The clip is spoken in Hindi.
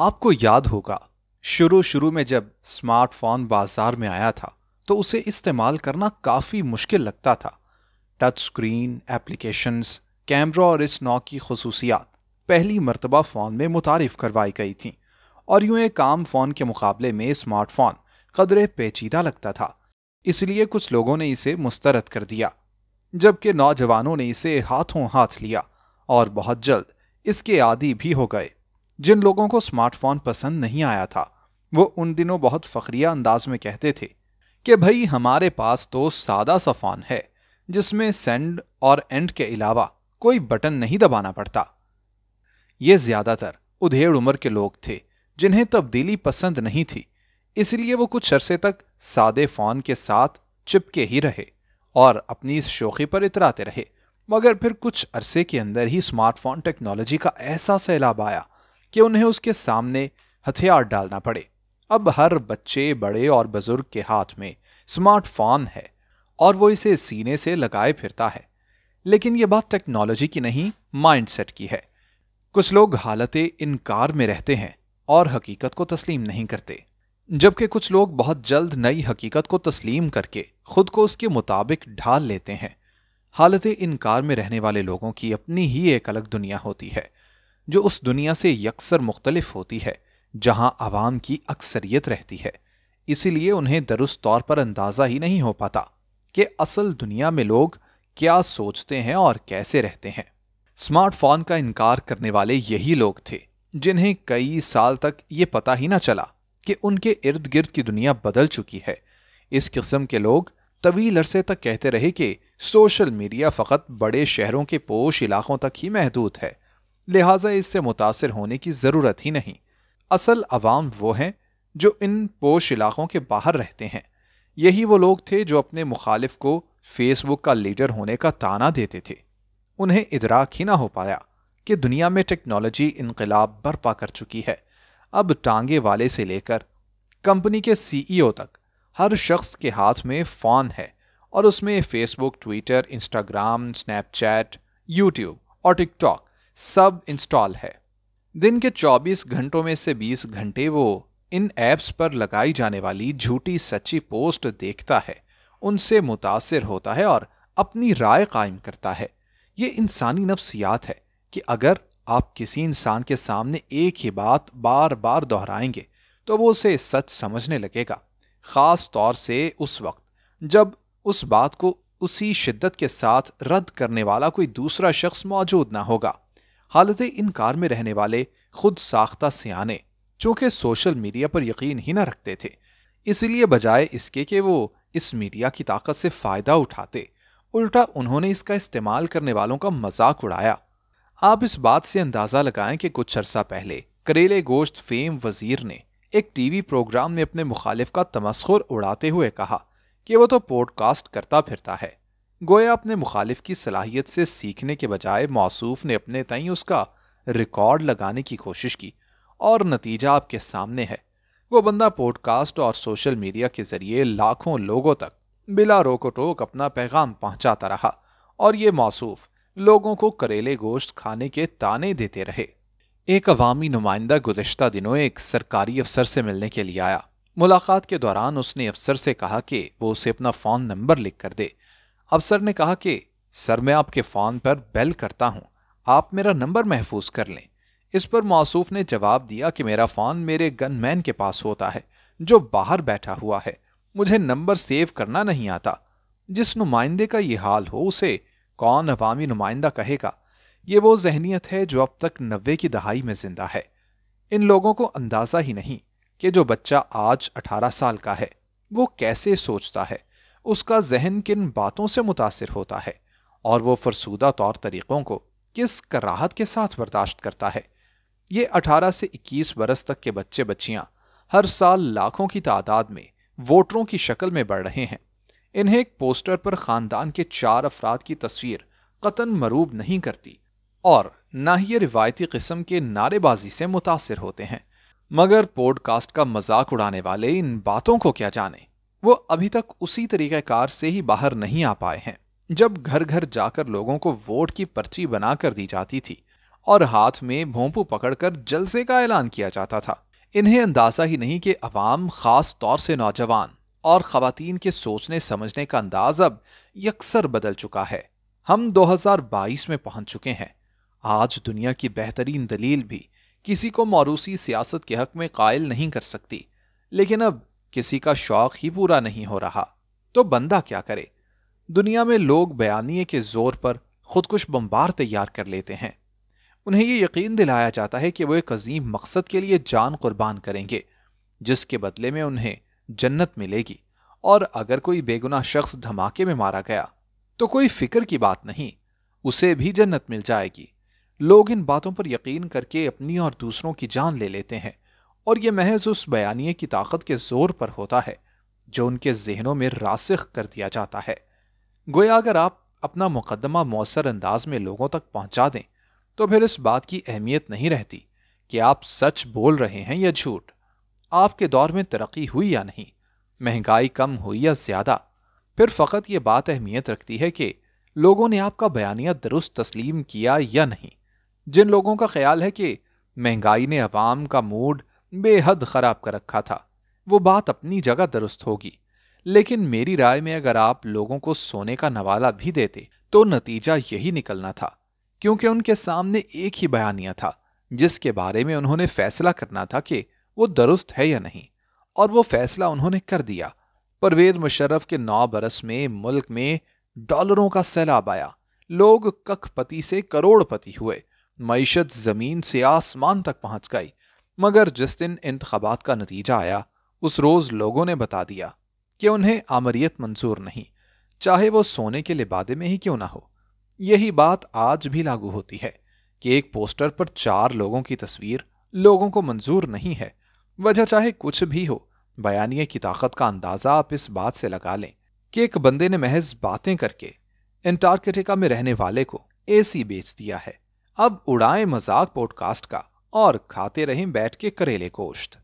आपको याद होगा शुरू शुरू में जब स्मार्टफोन बाजार में आया था तो उसे इस्तेमाल करना काफ़ी मुश्किल लगता था टच स्क्रीन एप्लीकेशंस कैमरा और इस नौ की खसूसियात पहली मरतबा फ़ोन में मुतारफ़ करवाई गई थी और यूं एक आम फ़ोन के मुकाबले में स्मार्टफोन कदरे पेचीदा लगता था इसलिए कुछ लोगों ने इसे मुस्तरद कर दिया जबकि नौजवानों ने इसे हाथों हाथ लिया और बहुत जल्द इसके आदि भी हो गए जिन लोगों को स्मार्टफोन पसंद नहीं आया था वो उन दिनों बहुत फखरिया अंदाज में कहते थे कि भाई हमारे पास तो सादा सा फोन है जिसमें सेंड और एंड के अलावा कोई बटन नहीं दबाना पड़ता ये ज्यादातर उधेड़ उम्र के लोग थे जिन्हें तब्दीली पसंद नहीं थी इसलिए वो कुछ अरसे तक सादे फोन के साथ चिपके ही रहे और अपनी इस शोखी पर इतराते रहे मगर फिर कुछ अरसे के अंदर ही स्मार्टफोन टेक्नोलॉजी का ऐसा सैलाब आया कि उन्हें उसके सामने हथियार डालना पड़े अब हर बच्चे बड़े और बुजुर्ग के हाथ में स्मार्टफोन है और वो इसे सीने से लगाए फिरता है लेकिन ये बात टेक्नोलॉजी की नहीं माइंडसेट की है कुछ लोग हालत इनकार में रहते हैं और हकीकत को तस्लीम नहीं करते जबकि कुछ लोग बहुत जल्द नई हकीकत को तस्लीम करके खुद को उसके मुताबिक ढाल लेते हैं हालत इनकार में रहने वाले लोगों की अपनी ही एक अलग दुनिया होती है जो उस दुनिया से यकसर मुख्तलिफ होती है जहाँ आवाम की अक्सरियत रहती है इसीलिए उन्हें दुरुस्त तौर पर अंदाज़ा ही नहीं हो पाता कि असल दुनिया में लोग क्या सोचते हैं और कैसे रहते हैं स्मार्टफोन का इनकार करने वाले यही लोग थे जिन्हें कई साल तक ये पता ही ना चला कि उनके इर्द गिर्द की दुनिया बदल चुकी है इस किस्म के लोग तवील अरसे तक कहते रहे कि सोशल मीडिया फ़कत बड़े शहरों के पोश इलाकों तक ही महदूद है लिहाजा इससे मुतासर होने की ज़रूरत ही नहीं असल आवाम वो हैं जो इन पोश इलाक़ों के बाहर रहते हैं यही वो लोग थे जो अपने मुखालिफ को फेसबुक का लीडर होने का ताना देते थे उन्हें इधराक ही ना हो पाया कि दुनिया में टेक्नोलॉजी इनकलाब बर्पा कर चुकी है अब टांगे वाले से लेकर कंपनी के सीईओ तक हर शख्स के हाथ में फ़ोन है और उसमें Facebook Twitter Instagram Snapchat YouTube और टिकटॉक सब इंस्टॉल है दिन के 24 घंटों में से 20 घंटे वो इन ऐप्स पर लगाई जाने वाली झूठी सच्ची पोस्ट देखता है उनसे मुतासर होता है और अपनी राय कायम करता है ये इंसानी नफ्सियात है कि अगर आप किसी इंसान के सामने एक ही बात बार बार दोहराएंगे तो वो उसे सच समझने लगेगा ख़ास तौर से उस वक्त जब उस बात को उसी शिद्दत के साथ रद्द करने वाला कोई दूसरा शख्स मौजूद ना होगा हालत इन कार में रहने वाले खुद साख्ता सियाने चूंकि सोशल मीडिया पर यकीन ही ना रखते थे इसलिए बजाय इसके कि वो इस मीडिया की ताकत से फ़ायदा उठाते उल्टा उन्होंने इसका इस्तेमाल करने वालों का मजाक उड़ाया आप इस बात से अंदाज़ा लगाएं कि कुछ अरसा पहले करेले गोश्त फेम वजीर ने एक टीवी प्रोग्राम में अपने मुखालिफ का तमस्खुर उड़ाते हुए कहा कि वो तो पॉडकास्ट करता फिरता है गोया अपने मुखालिफ की सलाहियत से सीखने के बजाय मौसूफ ने अपने तई उसका रिकॉर्ड लगाने की कोशिश की और नतीजा आपके सामने है वो बंदा पॉडकास्ट और सोशल मीडिया के ज़रिए लाखों लोगों तक बिला रोको टोक अपना पैगाम पहुंचाता रहा और ये मौसूफ लोगों को करेले गोश्त खाने के ताने देते रहे एक अवामी नुमाइंदा गुजशत दिनों एक सरकारी अफसर से मिलने के लिए आया मुलाकात के दौरान उसने अफसर से कहा कि वो उसे अपना फ़ोन नंबर लिख कर दे अफसर ने कहा कि सर मैं आपके फ़ोन पर बेल करता हूँ आप मेरा नंबर महफूज कर लें इस पर मासूफ़ ने जवाब दिया कि मेरा फ़ोन मेरे गनमैन के पास होता है जो बाहर बैठा हुआ है मुझे नंबर सेव करना नहीं आता जिस नुमाइंदे का ये हाल हो उसे कौन अवामी नुमाइंदा कहेगा ये वो जहनीत है जो अब तक नब्बे की दहाई में जिंदा है इन लोगों को अंदाज़ा ही नहीं कि जो बच्चा आज अठारह साल का है वो कैसे सोचता है उसका जहन किन बातों से मुतासर होता है और वो फरसूदा तौर तरीक़ों को किस कराहत के साथ बर्दाश्त करता है ये 18 से 21 बरस तक के बच्चे बच्चियाँ हर साल लाखों की तादाद में वोटरों की शक्ल में बढ़ रहे हैं इन्हें एक पोस्टर पर ख़ानदान के चार अफराद की तस्वीर कतन मरूब नहीं करती और ना ही ये रिवायती किस्म के नारेबाजी से मुतासर होते हैं मगर पॉडकास्ट का मजाक उड़ाने वाले इन बातों को क्या जाने वो अभी तक उसी तरीक़ाकार से ही बाहर नहीं आ पाए हैं जब घर घर जाकर लोगों को वोट की पर्ची बनाकर दी जाती थी और हाथ में भोंपू पकड़कर जलसे का ऐलान किया जाता था इन्हें अंदाज़ा ही नहीं कि अवाम ख़ास तौर से नौजवान और खातन के सोचने समझने का अंदाज अब यकसर बदल चुका है हम 2022 में पहुंच चुके हैं आज दुनिया की बेहतरीन दलील भी किसी को मौरूसी सियासत के हक में कायल नहीं कर सकती लेकिन अब किसी का शौक ही पूरा नहीं हो रहा तो बंदा क्या करे दुनिया में लोग बयानिए के जोर पर खुदकुश बम्बार तैयार कर लेते हैं उन्हें ये यकीन दिलाया जाता है कि वो एक अजीम मकसद के लिए जान कुर्बान करेंगे जिसके बदले में उन्हें जन्नत मिलेगी और अगर कोई बेगुनाह शख्स धमाके में मारा गया तो कोई फिक्र की बात नहीं उसे भी जन्नत मिल जाएगी लोग इन बातों पर यकीन करके अपनी और दूसरों की जान ले लेते हैं और ये महज उस बयानिए की ताकत के जोर पर होता है जो उनके जहनों में रासिख कर दिया जाता है गोया अगर आप अपना मुकदमा मौसर अंदाज में लोगों तक पहुंचा दें तो फिर इस बात की अहमियत नहीं रहती कि आप सच बोल रहे हैं या झूठ आपके दौर में तरक्की हुई या नहीं महंगाई कम हुई या ज़्यादा फिर फ़कत यह बात अहमियत रखती है कि लोगों ने आपका बयानिया दुरुस्त तस्लीम किया या नहीं जिन लोगों का ख्याल है कि महंगाई ने अवाम का मूड बेहद खराब कर रखा था वो बात अपनी जगह दुरुस्त होगी लेकिन मेरी राय में अगर आप लोगों को सोने का नवाला भी देते तो नतीजा यही निकलना था क्योंकि उनके सामने एक ही बयानिया था जिसके बारे में उन्होंने फैसला करना था कि वो दुरुस्त है या नहीं और वो फैसला उन्होंने कर दिया परवेज मुशर्रफ के नौ बरस में मुल्क में डॉलरों का सैलाब आया लोग कखपति से करोड़पति हुए मीशत जमीन से आसमान तक पहुंच गई मगर जिस दिन इंतबात का नतीजा आया उस रोज़ लोगों ने बता दिया कि उन्हें आमरीत मंजूर नहीं चाहे वो सोने के लिबादे में ही क्यों ना हो यही बात आज भी लागू होती है कि एक पोस्टर पर चार लोगों की तस्वीर लोगों को मंजूर नहीं है वजह चाहे कुछ भी हो बयानिए की ताकत का अंदाज़ा आप इस बात से लगा लें कि एक बंदे ने महज बातें करके एंटार्कटिका में रहने वाले को एसी बेच दिया है अब उड़ाएं मजाक पॉडकास्ट का और खाते रहें बैठ के करेले कोश्त